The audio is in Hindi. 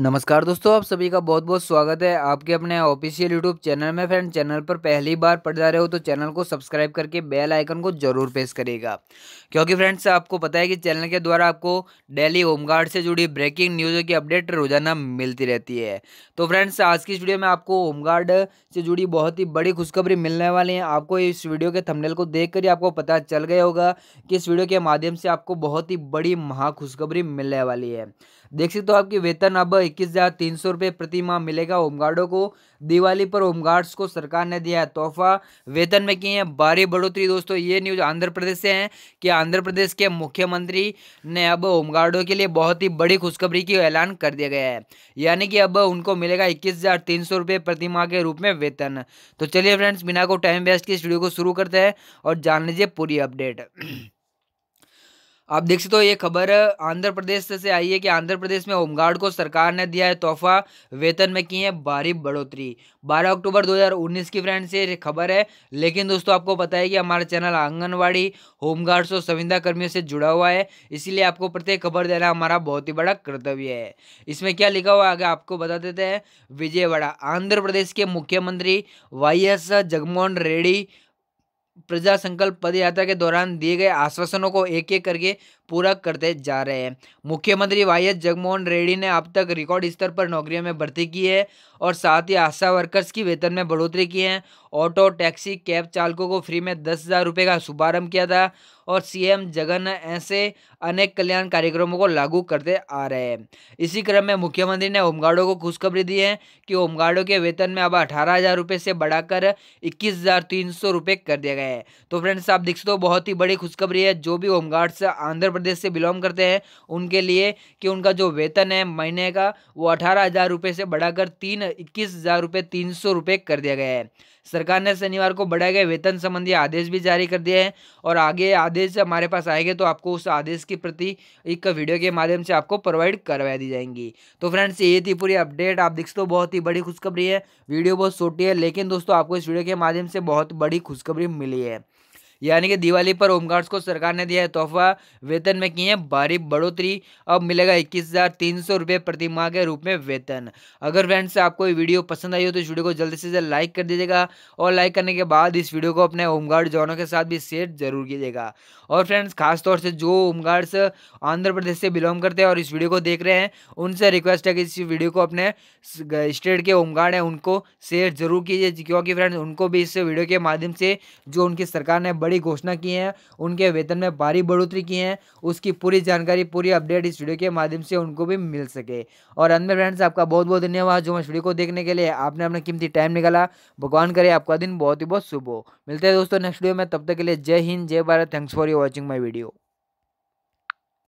नमस्कार दोस्तों आप सभी का बहुत बहुत स्वागत है आपके अपने ऑफिशियल यूट्यूब चैनल में फ्रेंड चैनल पर पहली बार पढ़ जा रहे हो तो चैनल को सब्सक्राइब करके बेल आइकन को जरूर प्रेस करेगा क्योंकि फ्रेंड्स आपको पता है कि चैनल के द्वारा आपको डेली होमगार्ड से जुड़ी ब्रेकिंग न्यूज़ की अपडेट रोजाना मिलती रहती है तो फ्रेंड्स आज की इस वीडियो में आपको होमगार्ड से जुड़ी बहुत ही बड़ी खुशखबरी मिलने वाली है आपको इस वीडियो के थमनेल को देख ही आपको पता चल गया होगा कि इस वीडियो के माध्यम से आपको बहुत ही बड़ी महा खुशखबरी मिलने वाली है देख सकते हो आपकी वेतन अब इक्कीस हज़ार प्रति माह मिलेगा होमगार्डों को दिवाली पर होमगार्ड्स को सरकार ने दिया है तोहफा वेतन में की है भारी बढ़ोतरी दोस्तों ये न्यूज़ आंध्र प्रदेश से है कि आंध्र प्रदेश के मुख्यमंत्री ने अब होमगार्डों के लिए बहुत ही बड़ी खुशखबरी की ऐलान कर दिया गया है यानी कि अब उनको मिलेगा इक्कीस रुपए प्रति माह के रूप में वेतन तो चलिए फ्रेंड्स बिना को टाइम वेस्ट की वीडियो को शुरू करते हैं और जान लीजिए पूरी अपडेट आप देख सकते हो ये खबर आंध्र प्रदेश से आई है कि आंध्र प्रदेश में होमगार्ड को सरकार ने दिया है तोहफा वेतन में की है भारी बढ़ोतरी 12 अक्टूबर 2019 की फ्रेंड्स ये खबर है लेकिन दोस्तों आपको पता है कि हमारा चैनल आंगनवाड़ी होमगार्ड्स और संविदा कर्मियों से जुड़ा हुआ है इसीलिए आपको प्रत्येक खबर देना हमारा बहुत ही बड़ा कर्तव्य है इसमें क्या लिखा हुआ आगे आपको बता देते हैं विजयवाड़ा आंध्र प्रदेश के मुख्यमंत्री वाई एस जगमोहन रेड्डी प्रजा संकल्प पद यात्रा के दौरान दिए गए आश्वासनों को एक एक करके पूरा करते जा रहे हैं मुख्यमंत्री वाई एस जगनमोहन रेड्डी ने अब तक रिकॉर्ड स्तर पर नौकरियों में भर्ती की है और साथ ही आशा वर्कर्स की वेतन में बढ़ोतरी की है ऑटो टैक्सी कैब चालकों को फ्री में दस हज़ार रुपये का शुभारंभ किया था और सीएम जगन ऐसे अनेक कल्याण कार्यक्रमों को लागू करते आ रहे हैं इसी क्रम में मुख्यमंत्री ने होमगार्डों को खुशखबरी दी है कि होमगार्डों के वेतन में अब अठारह हज़ार रुपये से बढ़ाकर इक्कीस हज़ार तीन सौ रुपये कर दिया गया है तो फ्रेंड्स आप देख सकते हो बहुत ही बड़ी खुशखबरी है जो भी होमगार्ड्स आंध्र प्रदेश प्रदेश से बिलोंग करते हैं उनके लिए कि उनका जो वेतन है महीने का वो अठारह हज़ार रुपये से बढ़ाकर तीन इक्कीस हज़ार रुपये तीन सौ रुपये कर दिया गया है सरकार ने शनिवार को बढ़ाए गए वेतन संबंधी आदेश भी जारी कर दिए हैं और आगे आदेश हमारे पास आएंगे तो आपको उस आदेश की प्रति एक वीडियो के माध्यम से आपको प्रोवाइड करवा दी जाएंगी तो फ्रेंड्स ये थी पूरी अपडेट आप देख सकते हो बहुत ही बड़ी खुशखबरी है वीडियो बहुत छोटी है लेकिन दोस्तों आपको इस वीडियो के माध्यम से बहुत बड़ी खुशखबरी मिली है यानी कि दिवाली पर होमगार्ड्स को सरकार ने दिया है तोहफा वेतन में की है भारी बढ़ोतरी अब मिलेगा इक्कीस हज़ार तीन सौ रुपये प्रति माह के रूप में वेतन अगर फ्रेंड्स आपको वीडियो पसंद आई हो तो इस वीडियो को जल्दी से जल्द लाइक कर दीजिएगा और लाइक करने के बाद इस वीडियो को अपने होमगार्ड जवानों के साथ भी शेयर जरूर कीजिएगा और फ्रेंड्स खासतौर से जो होमगार्ड्स आंध्र प्रदेश से बिलोंग करते हैं और इस वीडियो को देख रहे हैं उनसे रिक्वेस्ट है कि इस वीडियो को अपने स्टेट के होमगार्ड हैं उनको शेयर जरूर कीजिए क्योंकि फ्रेंड्स उनको भी इस वीडियो के माध्यम से जो उनकी सरकार ने बड़ी बड़ी घोषणा की है उनके वेतन में भारी बढ़ोतरी की है उसकी पूरी जानकारी पूरी अपडेट इस वीडियो के माध्यम से उनको भी मिल सके और अंत में फ्रेंड्स आपका बहुत बहुत धन्यवाद जो मैं वीडियो को देखने के लिए आपने अपना कीमती टाइम निकाला भगवान करे आपका दिन बहुत ही बहुत शुभ हो मिलते हैं दोस्तों नेक्स्ट वीडियो में तब तक के लिए Jai Hind Jai Bharat thanks for you watching my video